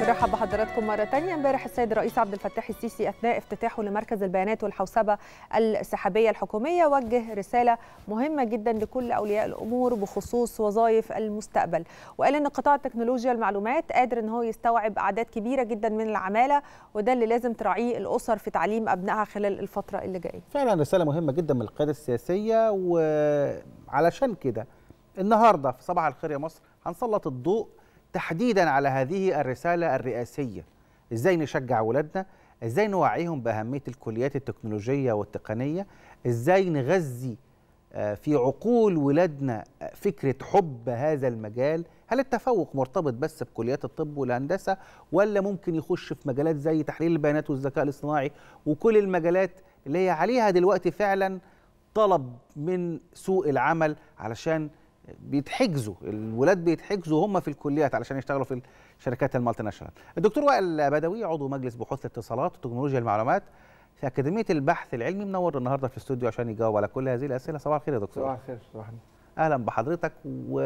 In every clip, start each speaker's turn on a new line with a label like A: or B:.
A: مرحبا بحضراتكم مرة ثانيه امبارح السيد الرئيس عبد الفتاح السيسي أثناء افتتاحه لمركز البيانات والحوسبة السحابية الحكومية وجه رسالة مهمة جدا لكل أولياء الأمور بخصوص وظائف المستقبل وقال إن قطاع تكنولوجيا المعلومات قادر إن هو يستوعب أعداد كبيرة جدا من العمالة وده اللي لازم تراعيه الأسر في تعليم أبنائها خلال الفترة اللي جاية
B: فعلا رسالة مهمة جدا من القيادة السياسية وعلشان كده النهاردة في صباح الخير يا مصر هنسلط الضوء تحديدا على هذه الرسالة الرئاسية إزاي نشجع أولادنا إزاي نوعيهم بأهمية الكليات التكنولوجية والتقنية إزاي نغذي آه، في عقول ولادنا فكرة حب هذا المجال هل التفوق مرتبط بس بكليات الطب والهندسة ولا ممكن يخش في مجالات زي تحليل البيانات والذكاء الاصطناعي وكل المجالات اللي هي عليها دلوقتي فعلا طلب من سوق العمل علشان بيتحجزوا الولاد بيتحجزوا هم في الكليات علشان يشتغلوا في الشركات المالتي ناشونال. الدكتور وائل بدوي عضو مجلس بحوث الاتصالات وتكنولوجيا المعلومات في اكاديميه البحث العلمي منور النهارده في الاستوديو عشان يجاوب على كل هذه الاسئله صباح الخير يا دكتور. صباح الخير صباح اهلا بحضرتك و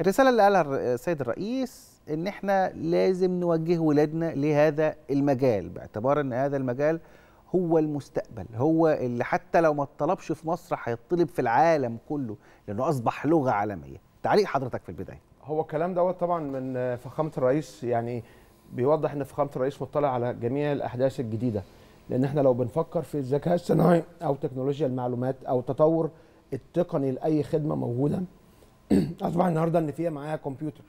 B: الرساله اللي قالها السيد الرئيس ان احنا لازم نوجه ولادنا لهذا المجال باعتبار ان هذا المجال هو المستقبل هو اللي حتى لو ما اتطلبش في مصر هيطلب في العالم كله لانه اصبح لغه عالميه تعليق حضرتك في البدايه
C: هو الكلام دوت طبعا من فخامه الرئيس يعني بيوضح ان فخامه الرئيس مطلع على جميع الاحداث الجديده لان احنا لو بنفكر في الذكاء الصناعي او تكنولوجيا المعلومات او تطور التقني لاي خدمه موجوده اصبح النهارده ان فيها معايا كمبيوتر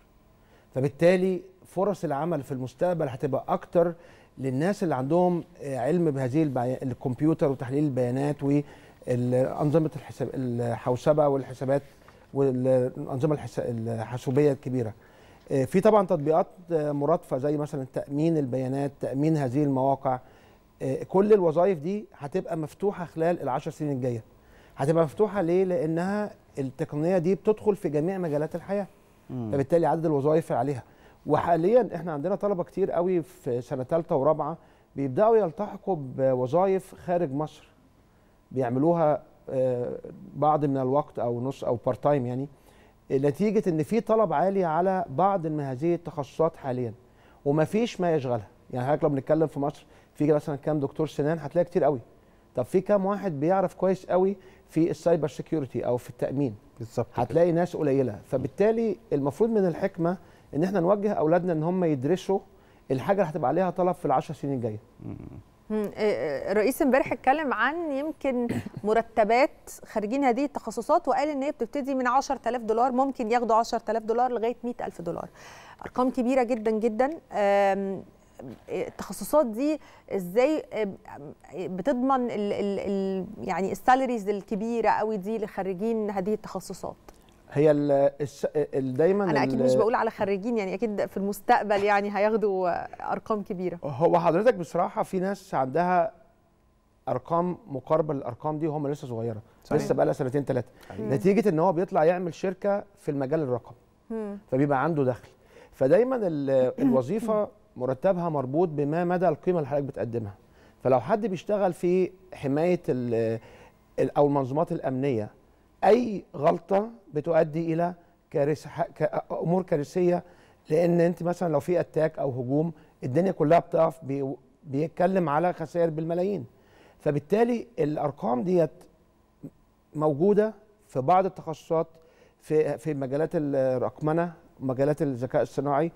C: فبالتالي فرص العمل في المستقبل هتبقى اكتر للناس اللي عندهم آه، علم بهذه الكمبيوتر وتحليل البيانات وانظمه الحساب الحوسبه والحسابات والانظمه الحاسوبيه الكبيره آه، في طبعا تطبيقات آه، مرادفه زي مثلا تامين البيانات تامين هذه المواقع كل الوظائف دي هتبقى مفتوحه خلال العشر سنين الجايه هتبقى مفتوحه ليه لانها التقنيه دي بتدخل في جميع مجالات الحياه فبالتالي عدد الوظائف عليها وحاليا احنا عندنا طلبه كتير قوي في سنه ثالثه ورابعه بيبداوا يلتحقوا بوظائف خارج مصر بيعملوها آه، بعض من الوقت او نص او بار تايم يعني نتيجه ان في طلب عالي على بعض من هذه التخصصات حاليا وما فيش ما يشغلها يعني حضرتك لو بنتكلم في مصر في مثلا كام دكتور سنان هتلاقي كتير قوي طب في كام واحد بيعرف كويس قوي في السايبر سيكيورتي او في التامين بالظبط هتلاقي ناس قليله فبالتالي المفروض من الحكمه ان احنا نوجه اولادنا ان هم يدرسوا الحاجه اللي هتبقى عليها طلب في العشر سنين الجايه
A: الرئيس إيه، إيه، امبارح اتكلم عن يمكن مرتبات خارجين هذه التخصصات وقال ان هي بتبتدي من 10000 دولار ممكن ياخدوا 10000 دولار لغايه 100000 دولار ارقام كبيره جدا جدا التخصصات دي ازاي بتضمن الـ الـ يعني السالاريز الكبيره قوي دي لخريجين هذه التخصصات
C: هي ال دايما انا اكيد مش بقول
A: على خريجين يعني اكيد في المستقبل يعني هياخدوا ارقام كبيره
C: هو حضرتك بصراحه في ناس عندها ارقام مقاربه للارقام دي وهم لسه صغيره صحيح. لسه بقى لها سنتين ثلاثه نتيجه ان هو بيطلع يعمل شركه في المجال الرقمي فبيبقى عنده دخل فدايما الوظيفه مرتبها مربوط بما مدى القيمه اللي حضرتك بتقدمها فلو حد بيشتغل في حمايه او المنظومات الامنيه اي غلطه بتؤدي الى كارثه امور كارثيه لان انت مثلا لو في اتاك او هجوم الدنيا كلها بتقف بيتكلم على خسائر بالملايين فبالتالي الارقام ديت موجوده في بعض التخصصات في في مجالات الرقمنه مجالات الذكاء الصناعي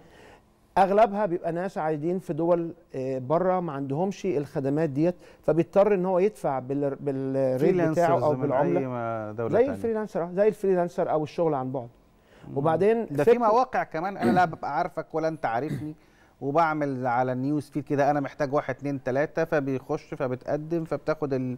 C: اغلبها بيبقى ناس عايدين في دول آه، بره ما عندهمش الخدمات ديت فبيضطر ان هو يدفع بالريل بتاعه او بالعمله زي الفريلانسر زي الفريلانسر او الشغل عن بعد
B: وبعدين ده في مواقع كمان انا لا ببقى عارفك ولا انت عارفني وبعمل على النيوز فيد كده انا محتاج واحد اتنين تلاته فبيخش فبتقدم فبتاخد ال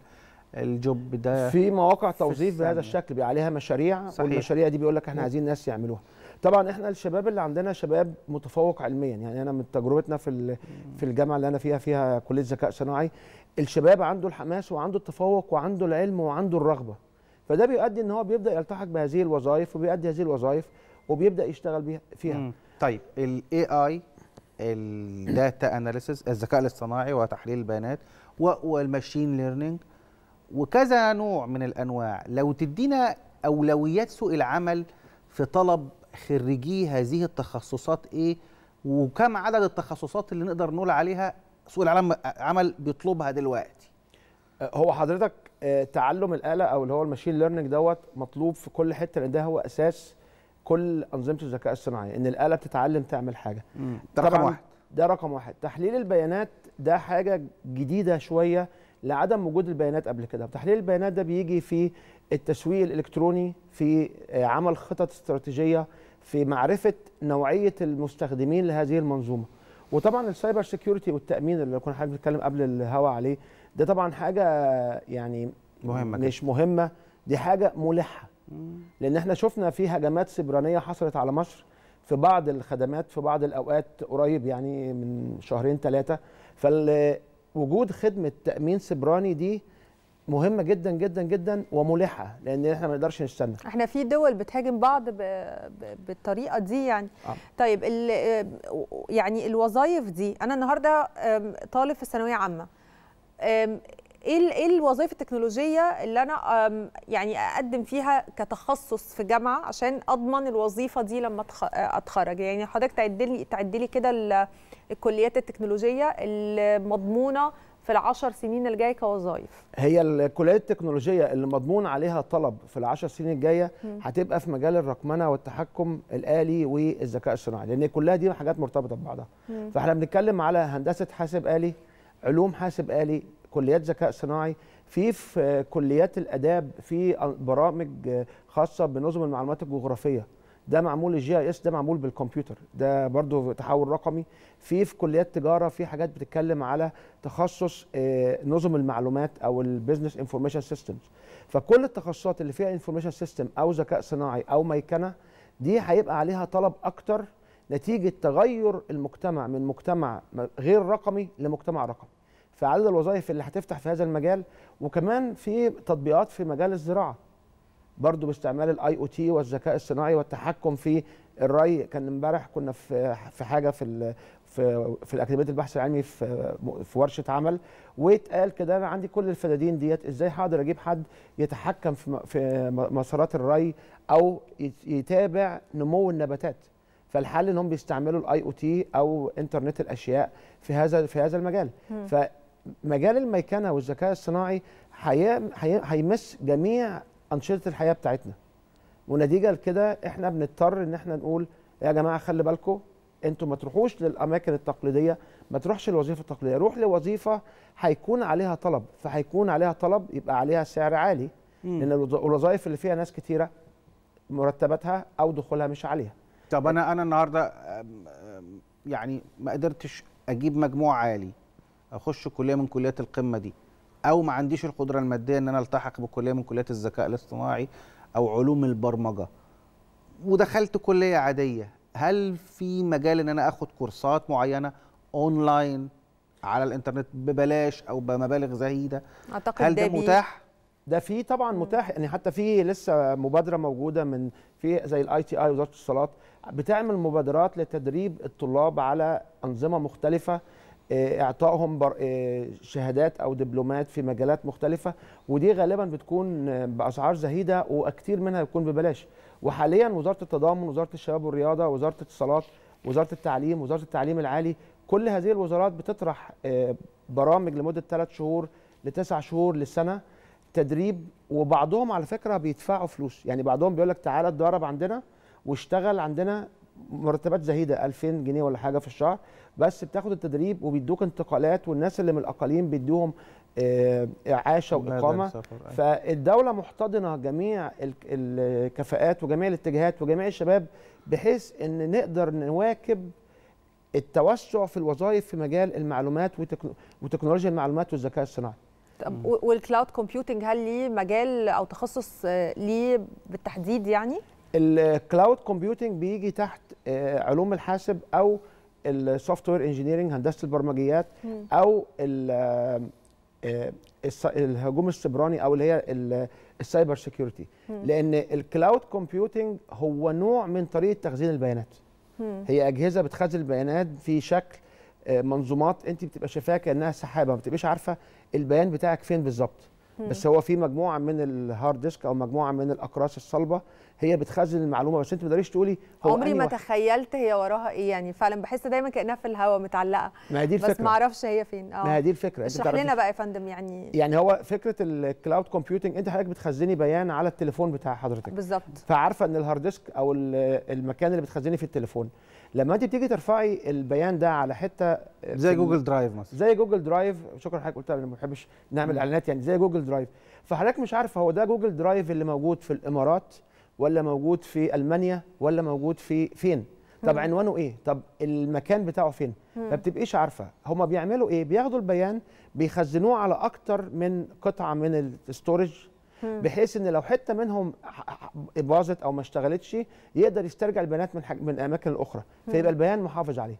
B: الجوب ده في مواقع توظيف بهذا
C: الشكل بيبقى عليها مشاريع صحيح. والمشاريع دي بيقول لك احنا عايزين ناس يعملوها طبعا احنا الشباب اللي عندنا شباب متفوق علميا يعني انا من تجربتنا في في الجامعه اللي انا فيها فيها كليه ذكاء صناعي الشباب عنده الحماس وعنده التفوق وعنده العلم وعنده الرغبه فده بيؤدي ان هو بيبدا يلتحق بهذه
B: الوظائف وبيؤدي هذه الوظائف وبيبدا يشتغل بيها فيها مم. طيب الاي اي الداتا اناليسيس الذكاء الاصطناعي وتحليل البيانات والماشين ليرنينج وكذا نوع من الانواع لو تدينا اولويات سوق العمل في طلب خريجي هذه التخصصات ايه وكم عدد التخصصات اللي نقدر نقول عليها سوق العمل بيطلبها دلوقتي هو حضرتك آه، تعلم الاله او اللي هو الماشين ليرنينج دوت مطلوب في كل
C: حته لان ده هو اساس كل انظمه الذكاء الصناعي ان الاله بتتعلم تعمل حاجه ده رقم واحد ده رقم واحد تحليل البيانات ده حاجه جديده شويه لعدم وجود البيانات قبل كده تحليل البيانات ده بيجي في التسويق الالكتروني في عمل خطط استراتيجيه في معرفه نوعيه المستخدمين لهذه المنظومه وطبعا السايبر سيكيورتي والتامين اللي كنا حضرتك بتتكلم قبل الهوا عليه ده طبعا حاجه يعني مهمه مش مهمه دي حاجه ملحه لان احنا شفنا في هجمات سبرانيه حصلت على مصر في بعض الخدمات في بعض الاوقات قريب يعني من شهرين ثلاثه فال وجود خدمه تامين سبراني دي مهمه جدا جدا جدا وملحه لان احنا ما نقدرش نستنى احنا في
A: دول بتهاجم بعض بـ بـ بالطريقه دي يعني آه. طيب آه، يعني الوظائف دي انا النهارده طالب في الثانويه عامه ايه ايه الوظائف التكنولوجيه اللي انا يعني اقدم فيها كتخصص في جامعه عشان اضمن الوظيفه دي لما آه، اتخرج يعني حضرتك تعد لي تعد لي كده الكليات التكنولوجيه المضمونه في العشر سنين الجايه
C: كوظائف هي الكليات التكنولوجيه اللي مضمون عليها طلب في العشر سنين الجايه هتبقى في مجال الرقمنه والتحكم الالي والذكاء الصناعي لان كلها دي حاجات مرتبطه ببعضها فاحنا بنتكلم على هندسه حاسب الي علوم حاسب الي كليات ذكاء صناعي في في كليات الاداب في برامج خاصه بنظم المعلومات الجغرافيه ده معمول الجي اي اس ده معمول بالكمبيوتر ده برضو تحول رقمي في في كليات تجاره في حاجات بتتكلم على تخصص آه، نظم المعلومات او البيزنس انفورميشن سيستمز فكل التخصصات اللي فيها انفورميشن سيستم او ذكاء صناعي او ميكنه دي هيبقى عليها طلب اكتر نتيجه تغير المجتمع من مجتمع غير رقمي لمجتمع رقمي فعدد الوظائف اللي هتفتح في هذا المجال وكمان في تطبيقات في مجال الزراعه برضو باستعمال الاي او تي والذكاء الصناعي والتحكم في الري كان امبارح كنا في في حاجه في في في اكاديميه البحث العلمي في في ورشه عمل واتقال كده انا عندي كل الفدادين ديت ازاي هقدر اجيب حد يتحكم في في مسارات الري او يتابع نمو النباتات فالحل انهم بيستعملوا الاي او تي او انترنت الاشياء في هذا في هذا المجال فمجال الميكنه والذكاء الصناعي هيمس جميع انشطه الحياه بتاعتنا ونتيجه لكده احنا بنضطر ان احنا نقول يا جماعه خلي بالكم انتوا ما تروحوش للاماكن التقليديه ما تروحش الوظيفه التقليديه روح لوظيفه هيكون عليها طلب فهيكون عليها طلب يبقى عليها سعر عالي مم. لان الوظائف اللي فيها ناس كتيره مرتباتها او دخولها مش عاليه
B: طب انا انا النهارده يعني ما قدرتش اجيب مجموع عالي اخش كليه من كليات القمه دي او ما عنديش القدره الماديه ان انا التحق بكليه من كليات الذكاء الاصطناعي او علوم البرمجه ودخلت كليه عاديه هل في مجال ان انا اخد كورسات معينه اونلاين على الانترنت ببلاش او بمبالغ زهيده أعتقد هل ده متاح ده في طبعا متاح يعني حتى في لسه مبادره موجوده
C: من في زي الاي تي اي وزاره الاتصالات بتعمل مبادرات لتدريب الطلاب على انظمه مختلفه آه، اعطائهم آه، شهادات او دبلومات في مجالات مختلفه ودي غالبا بتكون آه، باسعار زهيده وكتير منها بتكون ببلاش وحاليا وزاره التضامن وزاره الشباب والرياضه وزاره الاتصالات وزاره التعليم وزاره التعليم العالي كل هذه الوزارات بتطرح برامج لمده ثلاث شهور لتسع شهور للسنه تدريب وبعضهم على فكره بيدفعوا فلوس يعني بعضهم بيقول لك تعالى اتدرب عندنا واشتغل عندنا مرتبات زهيده 2000 جنيه ولا حاجه في الشهر بس بتاخد التدريب وبيدوك انتقالات والناس اللي من الاقاليم بيدوهم آه، اعاشه واقامه أيوة. فالدوله محتضنه جميع الكفاءات وجميع الاتجاهات وجميع الشباب بحيث ان نقدر نواكب التوسع في الوظائف في مجال المعلومات وتكنولوجيا المعلومات والذكاء الصناعي طب
A: والكلاود كومبيوتنج هل ليه مجال او تخصص آه، ليه بالتحديد يعني
C: الكلاود كومبيوتنج بيجي تحت آه، علوم الحاسب او السوفت وير انجينيرنج هندسه البرمجيات او آه، الهجوم السبراني او اللي هي السايبر سيكيورتي لان الكلاود كومبيوتنج هو نوع من طريقه تخزين البيانات هي اجهزه بتخزن البيانات في شكل آه، منظومات انت بتبقى شايفاها كانها سحابه ما بتبقاش عارفه البيان بتاعك فين بالظبط بس هو في مجموعه من الهارد ديسك او مجموعه من الاقراص الصلبه هي بتخزن المعلومه بس انت ما تقدريش تقولي هو عمري ما
A: تخيلت هي وراها ايه يعني فعلا بحس دايما كانها في الهواء متعلقه ما هي دي الفكره بس ما اعرفش هي فين اه ما هي
C: دي الفكره اشرح لنا بقى يا
A: فندم يعني
C: يعني هو فكره الكلاود كومبيوتنج انت حضرتك بتخزني بيان على التليفون بتاع حضرتك بالظبط فعارفه ان الهارد ديسك او المكان اللي بتخزني فيه التليفون لما انت بتيجي ترفعي البيان ده على حته آه، زي جوجل درايف مثلا زي جوجل درايف شكرا حضرتك قلتها لان ما بحبش نعمل اعلانات يعني زي جوجل درايف فحضرتك مش عارف هو ده جوجل درايف اللي موجود في الامارات ولا موجود في المانيا ولا موجود في فين طب عنوانه ايه طب المكان بتاعه فين ما بتبقيش عارفه هما بيعملوا ايه بياخدوا البيان بيخزنوه على اكتر من قطعه من الاستورج بحيث ان لو حته منهم باظت او ما اشتغلتش يقدر يسترجع البيانات من من الاماكن الاخرى فيبقى البيان محافظ عليه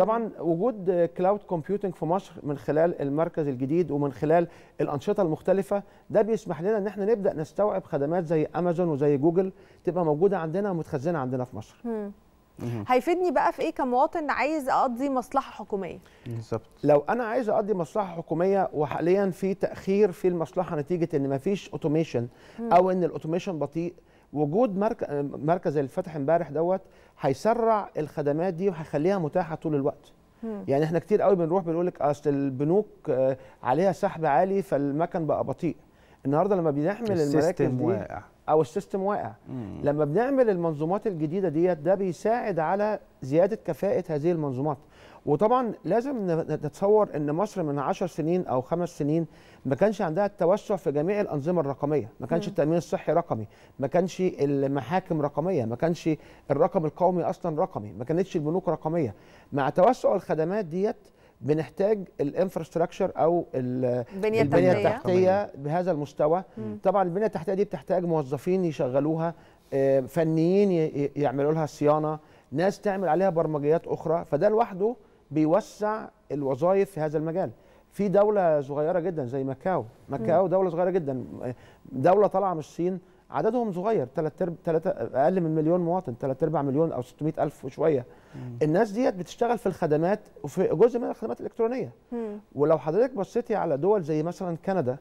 C: طبعا وجود كلاود كومبيوتنج في مصر من خلال المركز الجديد ومن خلال الانشطه المختلفه ده بيسمح لنا ان احنا نبدا نستوعب خدمات زي امازون وزي جوجل تبقى موجوده عندنا ومتخزنه عندنا في مصر
A: هيفيدني بقى في ايه كمواطن عايز اقضي مصلحه حكوميه
C: بالظبط لو انا عايز اقضي مصلحه حكوميه وحاليا في تاخير في المصلحه نتيجه ان مفيش اوتوميشن او ان الاوتوميشن بطيء وجود مركز الفتح امبارح دوت هيسرع الخدمات دي وهيخليها متاحه طول الوقت يعني احنا كتير قوي بنروح بنقول لك اصل البنوك آه، عليها سحب عالي فالمكن بقى بطيء النهارده لما بنعمل المراكز دي واقع. او السيستم واقع مم. لما بنعمل المنظومات الجديده ديت ده بيساعد على زياده كفاءه هذه المنظومات وطبعا لازم نتصور ان مصر من 10 سنين او خمس سنين ما كانش عندها التوسع في جميع الانظمه الرقميه، ما كانش التامين الصحي رقمي، ما كانش المحاكم رقميه، ما كانش الرقم القومي اصلا رقمي، ما كانتش البنوك رقميه. مع توسع الخدمات ديت بنحتاج الانفراستراكشر او البنيه, البنية التحتيه بهذا المستوى مم. طبعا البنيه التحتيه دي بتحتاج موظفين يشغلوها آه، فنيين يعملوا لها صيانه ناس تعمل عليها برمجيات اخرى فده لوحده بيوسع الوظائف في هذا المجال في دولة صغيرة جدا زي مكاو مكاو دولة صغيرة جدا دولة طالعة من الصين عددهم صغير ثلاثة أقل من مليون مواطن ثلاثة أرباع مليون أو 600 ألف وشوية الناس ديت بتشتغل في الخدمات وفي جزء من الخدمات الإلكترونية ولو حضرتك بصيتي على دول زي مثلا كندا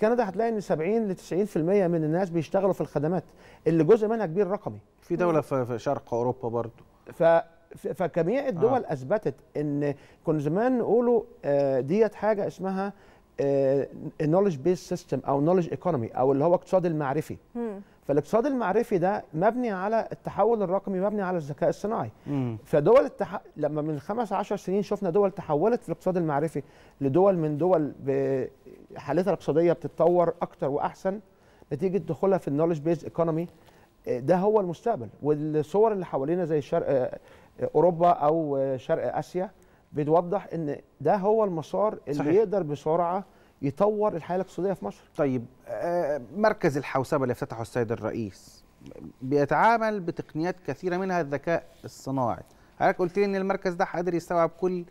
C: كندا هتلاقي ان 70 ل 90% من الناس بيشتغلوا في الخدمات اللي جزء منها كبير رقمي في دوله في شرق اوروبا برضو ف فجميع الدول آه. اثبتت ان كنا زمان نقولوا آه، ديت حاجه اسمها النولج بيس سيستم او نولج ايكونومي او اللي هو الاقتصاد المعرفي فالاقتصاد المعرفي ده مبني على التحول الرقمي مبني على الذكاء الصناعي فدول التح... لما من 15 سنين شفنا دول تحولت في الاقتصاد المعرفي لدول من دول حالتها الاقتصاديه بتتطور اكتر واحسن نتيجه دخولها في النولج بيز ايكونومي ده هو المستقبل والصور اللي حوالينا زي الشرق آه، اوروبا او شرق اسيا بتوضح ان ده هو المسار اللي صحيح. يقدر بسرعه يطور الحياه
B: الاقتصاديه في مصر. طيب آه، مركز الحوسبه اللي افتتحه السيد الرئيس بيتعامل بتقنيات كثيره منها الذكاء الصناعي. حضرتك قلت لي ان المركز ده قادر يستوعب كل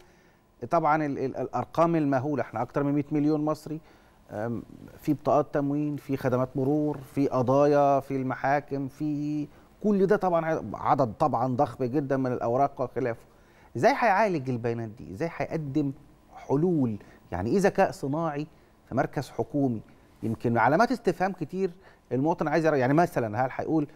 B: طبعا الارقام المهوله احنا اكثر من 100 مليون مصري في بطاقات تموين في خدمات مرور في قضايا في المحاكم في كل ده طبعا عدد طبعا ضخم جدا من الاوراق وخلافه ازاي هيعالج البيانات دي ازاي هيقدم حلول يعني ايه ذكاء صناعي في مركز حكومي يمكن علامات استفهام كتير المواطن عايز يرى يعني مثلا هل هيقول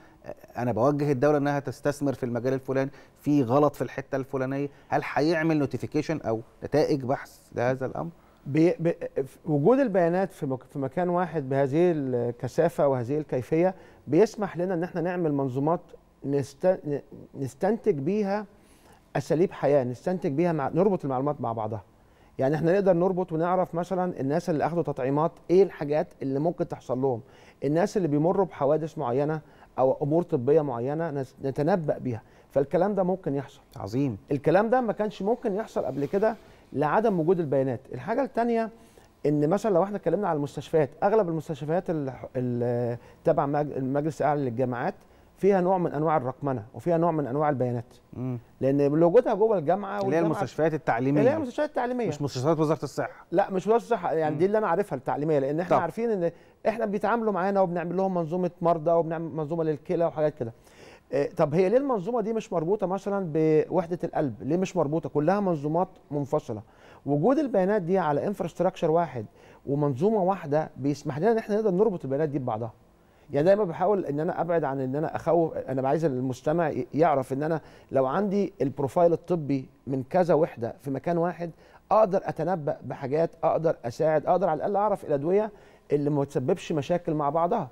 B: انا بوجه الدوله انها تستثمر في المجال الفلاني في غلط في الحته الفلانيه هل هيعمل نوتيفيكيشن او نتائج بحث لهذا الامر بي بي وجود البيانات
C: في, في مكان واحد بهذه الكثافه وهذه الكيفيه بيسمح لنا ان احنا نعمل منظومات نست نستنتج بيها اساليب حياه نستنتج بيها مع نربط المعلومات مع بعضها يعني احنا نقدر نربط ونعرف مثلا الناس اللي اخذوا تطعيمات ايه الحاجات اللي ممكن تحصل لهم الناس اللي بيمروا بحوادث معينه او امور طبيه معينه نتنبأ بيها فالكلام ده ممكن يحصل عظيم الكلام ده ما كانش ممكن يحصل قبل كده لعدم وجود البيانات الحاجه الثانيه ان مثلا لو احنا اتكلمنا على المستشفيات اغلب المستشفيات اللي تبع المجلس الاعلى للجامعات فيها نوع من انواع الرقمنه وفيها نوع من انواع البيانات مم. لان وجودها جوه الجامعه اللي هي المستشفيات التعليميه اللي هي المستشفيات التعليميه مش مستشفيات وزاره الصحه لا مش وزاره الصحه يعني مم. دي اللي انا عارفها التعليميه لان احنا طب. عارفين ان احنا بيتعاملوا معانا وبنعمل لهم منظومه مرضى وبنعمل منظومه للكلى وحاجات كده آه، طب هي ليه المنظومه دي مش مربوطه مثلا بوحده القلب ليه مش مربوطه كلها منظومات منفصله وجود البيانات دي على انفراستراكشر واحد ومنظومه واحده بيسمح لنا ان احنا نقدر نربط البيانات دي ببعضها يعني دايما بحاول ان انا ابعد عن ان انا اخوف انا عايز المستمع يعرف ان انا لو عندي البروفايل الطبي من كذا وحده في مكان واحد اقدر اتنبا بحاجات اقدر اساعد اقدر على الاقل اعرف الادويه
B: اللي ما تسببش مشاكل مع بعضها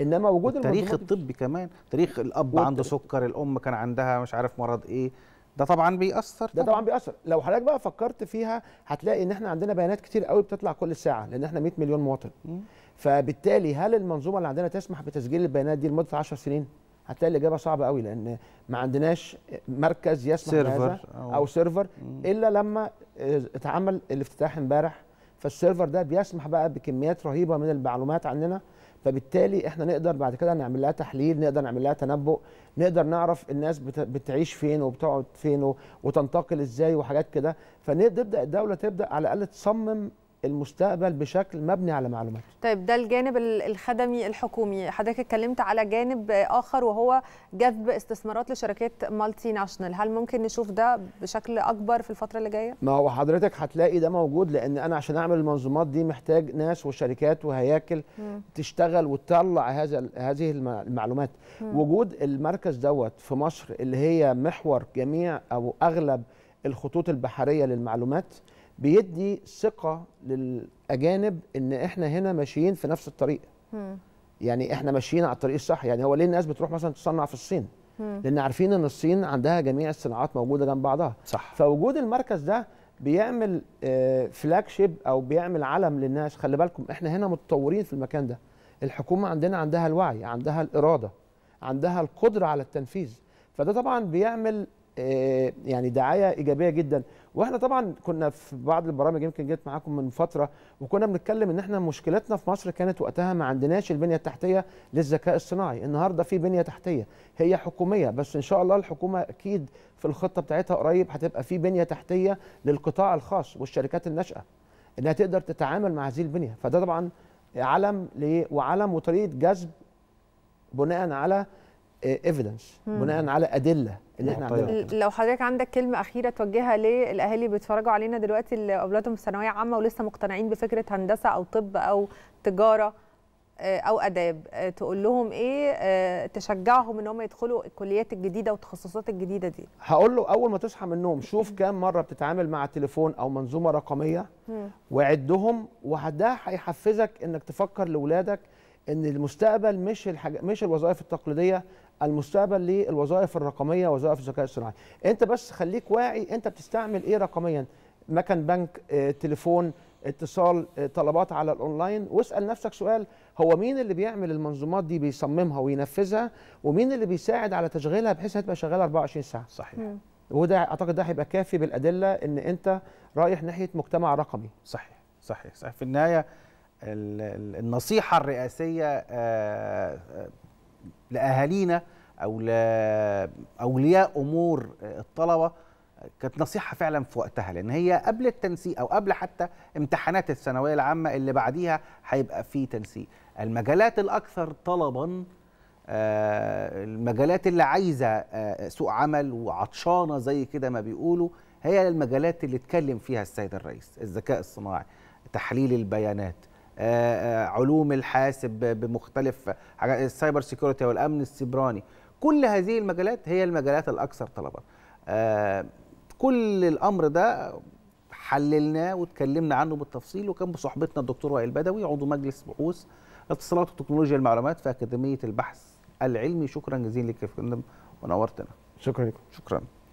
B: انما وجود التاريخ الطبي كمان تاريخ الاب والت... عنده سكر الام كان عندها مش عارف مرض ايه ده طبعا بيأثر ده طبعا بيأثر
C: لو حضرتك بقى فكرت فيها هتلاقي ان احنا عندنا بيانات كتير قوي بتطلع كل ساعه لان احنا 100 مليون مواطن مم. فبالتالي هل المنظومه اللي عندنا تسمح بتسجيل البيانات دي لمده 10 سنين هتلاقي الاجابه صعبه قوي لان ما عندناش مركز يسمح سيرفر بهذا او, أو سيرفر الا لما اتعمل الافتتاح امبارح فالسيرفر ده بيسمح بقى بكميات رهيبه من المعلومات عننا فبالتالي احنا نقدر بعد كده نعمل لها تحليل نقدر نعمل لها تنبؤ نقدر نعرف الناس بتعيش فين وبتقعد فين وتنتقل ازاي وحاجات كده فنبدا الدوله تبدا على الاقل تصمم المستقبل بشكل مبني على معلومات
A: طيب ده الجانب الخدمي الحكومي حضرتك اتكلمت على جانب اخر وهو جذب استثمارات لشركات مالتي ناشونال هل ممكن نشوف ده بشكل اكبر في الفتره اللي جايه
C: ما هو حضرتك هتلاقي ده موجود لان انا عشان اعمل المنظومات دي محتاج ناس وشركات وهياكل م. تشتغل وتطلع هذا هذه المعلومات م. وجود المركز دوت في مصر اللي هي محور جميع او اغلب الخطوط البحريه للمعلومات بيدي ثقه للاجانب ان احنا هنا ماشيين في نفس الطريق يعني احنا ماشيين على الطريق الصح يعني هو ليه الناس بتروح مثلا تصنع في الصين لان عارفين ان الصين عندها جميع الصناعات موجوده جنب بعضها صح فوجود المركز ده بيعمل فلاج آه، شيب او بيعمل علم للناس خلي بالكم احنا هنا متطورين في المكان ده الحكومه عندنا عندها الوعي عندها الاراده عندها القدره على التنفيذ فده طبعا بيعمل آه، يعني دعايه ايجابيه جدا واحنا طبعا كنا في بعض البرامج يمكن جيت معاكم من فتره وكنا بنتكلم ان احنا مشكلتنا في مصر كانت وقتها ما عندناش البنيه التحتيه للذكاء الصناعي النهارده في بنيه تحتيه هي حكوميه بس ان شاء الله الحكومه اكيد في الخطه بتاعتها قريب هتبقى في بنيه تحتيه للقطاع الخاص والشركات الناشئه انها تقدر تتعامل مع هذه البنيه فده طبعا علم وعلم وطريقه جذب بناء على ايفيدنس آه، بناء على ادله اللي احنا طيب.
A: لو حضرتك عندك كلمه اخيره توجهها للاهالي بيتفرجوا علينا دلوقتي اللي اولادهم في ثانويه عامه ولسه مقتنعين بفكره هندسه او طب او تجاره آه، او اداب آه، تقول لهم ايه آه، تشجعهم ان هم يدخلوا الكليات الجديده والتخصصات الجديده دي
C: هقول له اول ما تصحى من النوم شوف كام مره بتتعامل مع تليفون او منظومه رقميه وعدهم وده هيحفزك انك تفكر لاولادك ان المستقبل مش الحاجة مش الوظائف التقليديه المستقبل للوظائف الرقميه وظائف الذكاء الصناعي انت بس خليك واعي انت بتستعمل ايه رقميا مكن بنك اه تليفون اتصال اه طلبات على الاونلاين واسال نفسك سؤال هو مين اللي بيعمل المنظومات دي بيصممها وينفذها ومين اللي بيساعد على تشغيلها بحيث هتبقى شغاله 24 ساعه صحيح مم. وده اعتقد ده هيبقى كافي بالادله
B: ان انت رايح ناحيه مجتمع رقمي صحيح صحيح صحيح في النهايه النصيحه الرئاسيه اه، اه، لاهالينا او لاولياء امور الطلبه كانت نصيحه فعلا في وقتها لان هي قبل التنسيق او قبل حتى امتحانات الثانويه العامه اللي بعديها هيبقى في تنسيق المجالات الاكثر طلبا آه، المجالات اللي عايزه آه، سوق عمل وعطشانه زي كده ما بيقولوا هي المجالات اللي اتكلم فيها السيد الرئيس الذكاء الصناعي تحليل البيانات آه، آه، علوم الحاسب بمختلف حاجات السايبر سيكوريتي والامن السيبراني كل هذه المجالات هي المجالات الاكثر طلبا آه، كل الامر ده حللناه واتكلمنا عنه بالتفصيل وكان بصحبتنا الدكتور وائل بدوي عضو مجلس بحوث اتصالات وتكنولوجيا المعلومات في اكاديميه البحث العلمي شكرا جزيلا لك يا فندم ونورتنا شكرا لكم شكرا